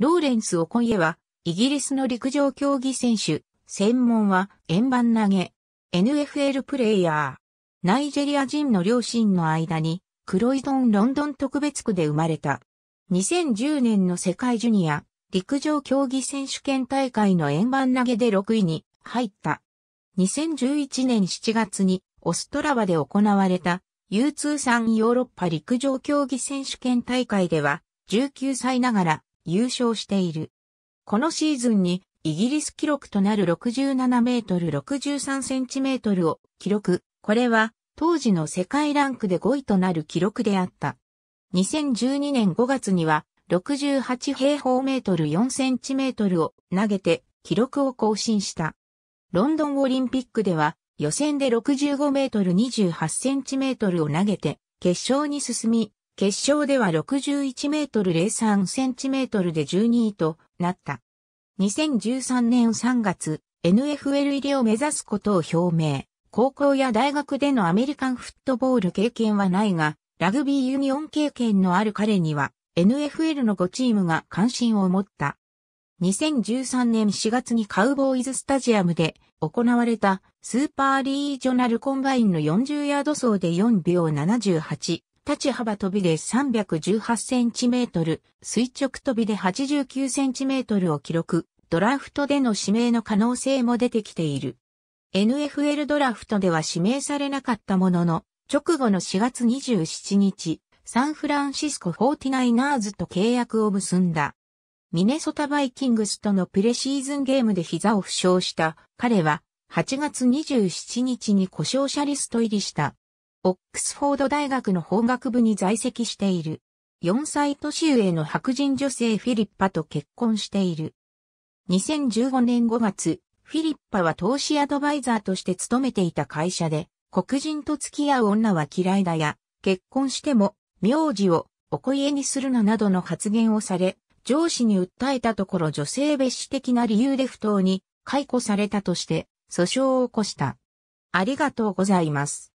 ローレンス・オコイエは、イギリスの陸上競技選手、専門は円盤投げ、NFL プレイヤー。ナイジェリア人の両親の間に、クロイドン・ロンドン特別区で生まれた。2010年の世界ジュニア、陸上競技選手権大会の円盤投げで6位に入った。2011年7月にオストラバで行われた U23 ヨーロッパ陸上競技選手権大会では19歳ながら優勝している。このシーズンにイギリス記録となる67メートル63センチメートルを記録。これは当時の世界ランクで5位となる記録であった。2012年5月には68平方メートル4センチメートルを投げて記録を更新した。ロンドンオリンピックでは予選で65メートル28センチメートルを投げて決勝に進み決勝では61メートル03センチメートルで12位となった。2013年3月、NFL 入りを目指すことを表明。高校や大学でのアメリカンフットボール経験はないが、ラグビーユニオン経験のある彼には、NFL の5チームが関心を持った。2013年4月にカウボーイズスタジアムで行われたスーパーリージョナルコンバインの40ヤード走で4秒78、立ち幅飛びで 318cm、垂直飛びで 89cm を記録、ドラフトでの指名の可能性も出てきている。NFL ドラフトでは指名されなかったものの、直後の4月27日、サンフランシスコ 49ers と契約を結んだ。ミネソタバイキングスとのプレシーズンゲームで膝を負傷した彼は8月27日に故障者リスト入りした。オックスフォード大学の法学部に在籍している。4歳年上の白人女性フィリッパと結婚している。2015年5月、フィリッパは投資アドバイザーとして勤めていた会社で、黒人と付き合う女は嫌いだや、結婚しても、名字をお声にするななどの発言をされ、上司に訴えたところ女性蔑視的な理由で不当に解雇されたとして訴訟を起こした。ありがとうございます。